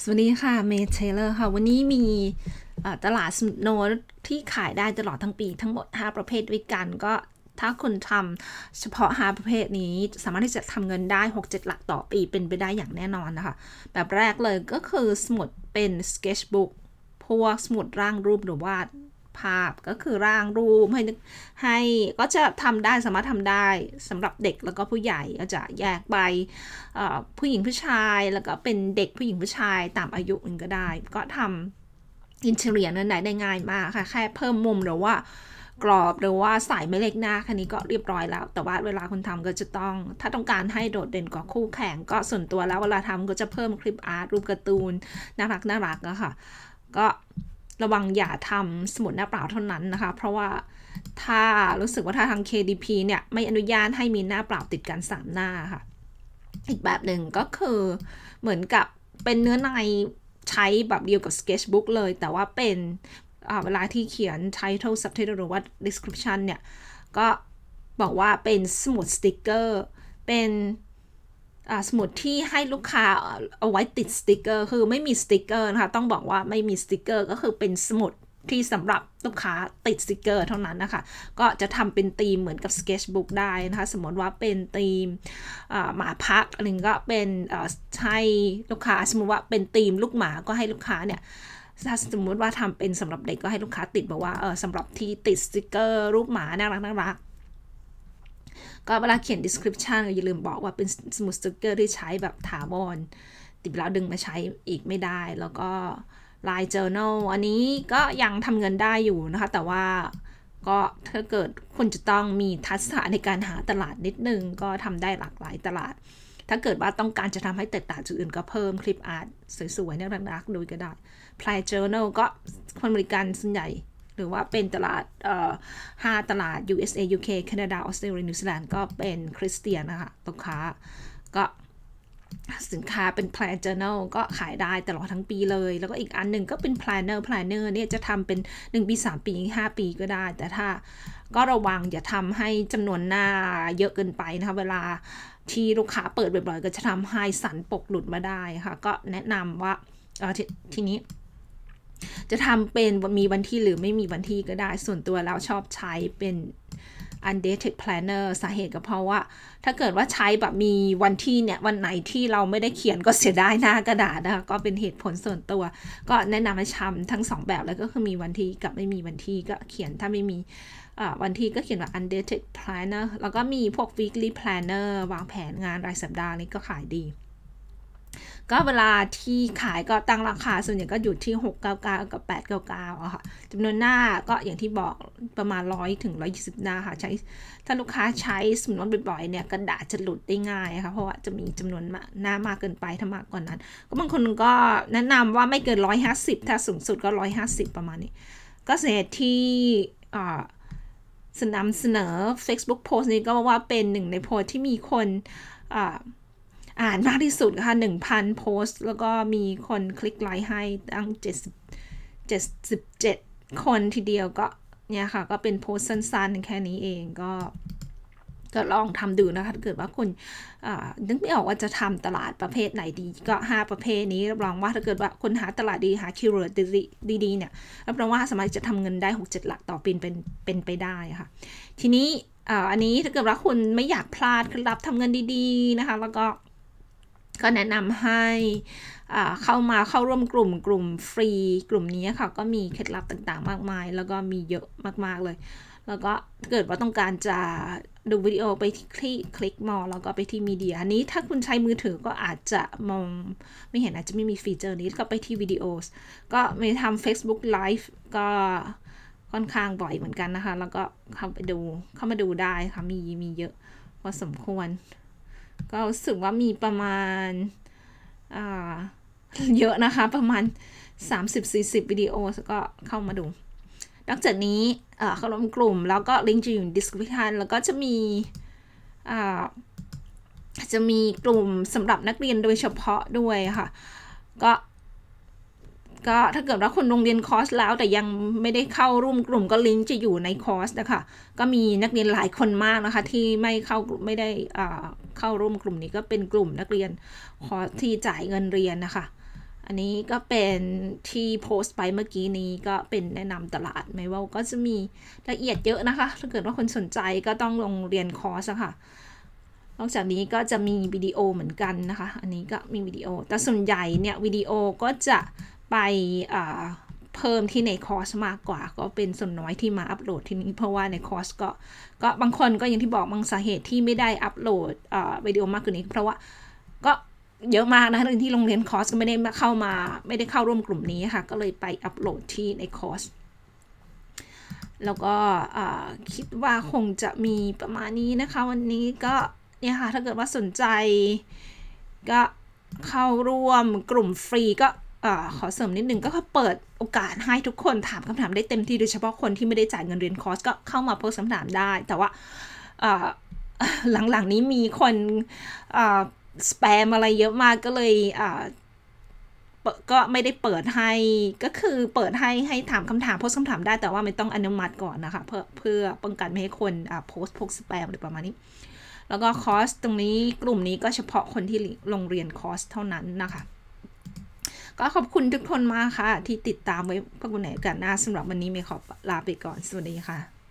สวัสดีค่ะเมเทเลอร์ค่ะ วันนี้มีตลาดสโนที่ขายได้ตลอดทั้งปีทั้งหมด 5 ประเภทด้วยกัน ก็ถ้าคุณทำเฉพาะ 5 ประเภทนี้ สามารถที่จะทำเงินได้ 6-7 หลักต่อปีเป็นไปได้อย่างแน่นอนนะคะ แบบแรกเลยก็คือสมุดเป็น sketchbook พวกสมุดร่างรูปหรือวาดภาพก็คือร่างรูปให้ให้ก็จะทำได้สามารถทำได้สำหรับเด็กแล้วก็ผู้ใหญ่ ก็จะแยกไปผู้หญิงผู้ชายแล้วก็เป็นเด็กผู้หญิงผู้ชายตามอายุมันก็ได้ ก็ทำอินเทเรียนั้นได้ง่ายมากค่ะแค่เพิ่มมุมหรือว่ากรอบหรือว่าใส่ไม่เล็กหน้าคันนี้ก็เรียบร้อยแล้ว แต่ว่าเวลาคุณทำก็จะต้องถ้าต้องการให้โดดเด่นกว่าคู่แข่งก็ส่วนตัวแล้วเวลาทำก็จะเพิ่มคลิปอาร์ตรูปการ์ตูนน่ารักน่ารักอะค่ะ ก็ระวังอย่าทำสมุดหน้าเปล่าเท่านั้นนะคะ เพราะว่าถ้ารู้สึกว่าถ้าทาง KDP เนี่ย ไม่อนุญาตให้มีหน้าเปล่าติดกัน 3 หน้าค่ะ อีกแบบหนึ่งก็คือเหมือนกับเป็นเนื้อในใช้แบบเดียวกับ Sketchbook เลย แต่ว่าเป็นเวลาที่เขียน title subtitle หรือว่า description เนี่ย ก็บอกว่าเป็นสมุดสติกเกอร์เป็นสมุดที่ให้ลูกค้าเอาไว้ติดสติกเกอร์คือไม่มีสติกเกอร์นะคะ ต้องบอกว่าไม่มีสติกเกอร์ก็คือเป็นสมุดที่สำหรับลูกค้าติดสติกเกอร์ เท่านั้นนะคะ ก็จะทำเป็นธีมเหมือนกับสเก t c h b o o k ได้นะคะสมมติว่าเป็นธีมหมาพักหนึ่งก็เป็นให้ลูกค้าสมมติว่าเป็นธีมลูกหมาก็ให้ลูกค้าเนี่ยถ้าสมมติว่าทำเป็นสำหรับเด็กก็ให้ลูกค้าติดบอกว่าเออสำหรับที่ติดสติกเกอร์รูปหมาน่ารักน่ารักก็เวลาเขียน description อย่าลืมบอกว่าเป็นสมุดสติกเกอร์ที่ใช้แบบถาวรติดแล้วดึงมาใช้อีกไม่ได้ แล้วก็ Line Journal อันนี้ก็ยังทำเงินได้อยู่นะคะ แต่ว่า ก็ถ้าเกิดคุณจะต้องมีทักษะในการหาตลาดนิดนึง ก็ทำได้หลากหลายตลาด ถ้าเกิดว่าต้องการจะทำให้แตกต่างจากอื่น ก็เพิ่มคลิปอาร์ตสวยๆน่ารักๆดูก็ได้ Play Journal ก็คนบริการส่วนใหญ่หรือว่าเป็นตลาด ห้าตลาด USA UK แคนาดาออสเตรเลียนิวซีแลนด์ก็เป็นคริสเตียนนะคะลูกค้า ก็สินค้าเป็น plan journal ก็ขายได้ตลอดทั้งปีเลย แล้วก็อีกอันหนึ่งก็เป็น planner planner เนี่ยจะทำเป็น 1 ปี 3 ปี5ปีก็ได้ แต่ถ้าก็ระวังอย่าทำให้จำนวนหน้าเยอะเกินไปนะคะ เวลาที่ลูกค้าเปิดบ่อยๆ ก็จะทำให้สันปกหลุดมาได้ค่ะ ก็แนะนำว่าทีนี้จะทำเป็น มีวันที่หรือไม่มีวันที่ก็ได้ส่วนตัวเราชอบใช้เป็น undated planner สาเหตุก็เพราะว่าถ้าเกิดว่าใช้แบบมีวันที่เนี่ย วันไหนที่เราไม่ได้เขียนก็เสียดายหน้ากระดาษนะคะก็เป็นเหตุผลส่วนตัว ก็แนะนำให้ทำทั้งสองแบบแล้วก็คือมีวันที่กับไม่มีวันที่ก็เขียนถ้าไม่มีวันที่ก็เขียนว่า undated planner แล้วก็มีพวก weekly planner วางแผนงานรายสัปดาห์นี้ก็ขายดีก็เวลาที่ขายก็ตั้งราคาส่วนใหญ่ก็อยู่ที่ 699 กับ 899อะค่ะจำนวนหน้าก็อย่างที่บอกประมาณ 100 ถึง 120หน้าค่ะใช้ถ้าลูกค้าใช้สมุนไบ่อยๆเนี่ยกระดาษจะหลุดได้ง่ายค่ะ เพราะว่าจะมีจำนวนหน้ามากเกินไปถ้ามากกว่านั้น ก็บางคนก็แนะนำว่าไม่เกิน150ถ้าสูงสุดก็ 150 ประมาณนี้ ก็เศษที่สนำเสนอ Facebook Post นี้ก็ว่าเป็นหนึ่งในโพสที่มีคนอ่าอ่านมากที่สุดค่ะ1,000 โพสต์แล้วก็มีคนคลิกไลค์ให้ตั้ง7 7คนทีเดียวก็เนี่ยค่ะก็เป็นโพสต์สั้น ๆ แค่นี้เองก็ก็ลองทำดูนะคะเกิดว่าคุณนึกไม่ออกว่าจะทำตลาดประเภทไหนดี ก็ 5 ประเภทนี้รับรองว่าถ้าเกิดว่าคุณหาตลาดดีหาคิวเวิร์ดดีๆเนี่ยรับรองว่าสามารถจะทำเงินได้6-7 หลักต่อปีเป็นเป็นไปได้ค่ะทีนี้อันนี้ถ้าเกิดว่าคุณไม่อยากพลาดคล็รลับทำเงินดีๆนะคะแล้วก็ก็แนะนำให้เข้ามาเข้าร่วมกลุ่มกลุ่มฟรีกลุ่มนี้ค่ะ ก็มีเคล็ดลับต่างๆมากมาย แล้วก็มีเยอะมากๆเลย แล้วก็เกิดว่าต้องการจะดูวิดีโอไปที่คลิกคลิกมอแล้วก็ไปที่มีเดียอันนี้ ถ้าคุณใช้มือถือก็อาจจะมองไม่เห็นอาจจะไม่มีฟีเจอร์นี้ก็ไปที่วิดีโอ ก็มีทำ Facebook Live ก็ค่อนข้างบ่อยเหมือนกันนะคะ แล้วก็เข้าไปดูเข้ามาดูได้ค่ะ มีมีเยอะพอสมควรก็รู้สึกว่ามีประมาณเยอะนะคะ ประมาณ 30-40วิดีโอก็เข้ามาดูนอกจากนี้เข้าร่วมกลุ่ม แล้วก็ลิงก์จะอยู่ในสคริป i p t i o แล้วก็จะมีจะมีกลุ่มสำหรับนักเรียนโดยเฉพาะด้วยค่ะ ก็ ก็ถ้าเกิดว่าคนโรงเรียนคอร์สแล้ว แต่ยังไม่ได้เข้าร่วมกลุ่มก็ลิงก์จะอยู่ในคอร์สนะคะก็มีนักเรียนหลายคนมากนะคะ ที่ไม่เข้าไม่ได้เข้าร่วมกลุ่มนี้ก็เป็นกลุ่มนักเรียนขอที่จ่ายเงินเรียนนะคะ อันนี้ก็เป็นที่โพสต์ไปเมื่อกี้นี้ก็เป็นแนะนำตลาดไม่ว่าก็จะมีละเอียดเยอะนะคะ ถ้าเกิดว่าคนสนใจก็ต้องลงเรียนคอร์สค่ะ นอกจากนี้ก็จะมีวิดีโอเหมือนกันนะคะ อันนี้ก็มีวิดีโอแต่ส่วนใหญ่เนี่ยวิดีโอก็จะไปอ่าพิ่มที่ในคอร์สมากกว่าก็เป็นส่วนน้อยที่มาอัปโหลดที่นี้เพราะว่าในคอร์สก็ก็บางคนก็อย่างที่บอกบางสาเหตุที่ไม่ได้อัปโหลดวิดีโอมากกว่านี้ เพราะว่าก็เยอะมากนะคงที่โรงเรียนคอร์สก็ไม่ได้เข้ามาไม่ได้เข้าร่วมกลุ่มนี้ค่ะก็เลยไปอัปโหลดที่ในคอร์สแล้วก็คิดว่าคงจะมีประมาณนี้นะคะวันนี้ก็เนี่ยค่ะถ้าเกิดว่าสนใจ ก็เข้าร่วมกลุ่มฟรีก็ขอเสริมนิดนึงก็เปิดโอกาสให้ทุกคนถามคำถามได้เต็มที่โดยเฉพาะคนที่ไม่ได้จ่ายเงินเรียนคอร์สก็เข้ามาโพสคำถามได้ แต่ว่าหลังๆนี้มีคนสแปมอะไรเยอะมาก ก็เลยก็ไม่ได้เปิดให้ก็คือเปิดให้ให้ถามคำถามโพสคำถามได้แต่ว่าไม่ต้องอนุมัติก่อนนะคะเพื่อเพื่อป้องกันไม่ให้คนโพสพวกสแปมหรือประมาณนี้ แล้วก็คอร์สตรงนี้กลุ่มนี้ก็เฉพาะคนที่ลงเรียนคอร์สเท่านั้นนะคะก็ขอบคุณทุกคนมากค่ะ ที่ติดตามไว้พบกันในโอกาสหน้าสำหรับวันนี้เมย์ขอลาไปก่อนสวัสดีค่ะ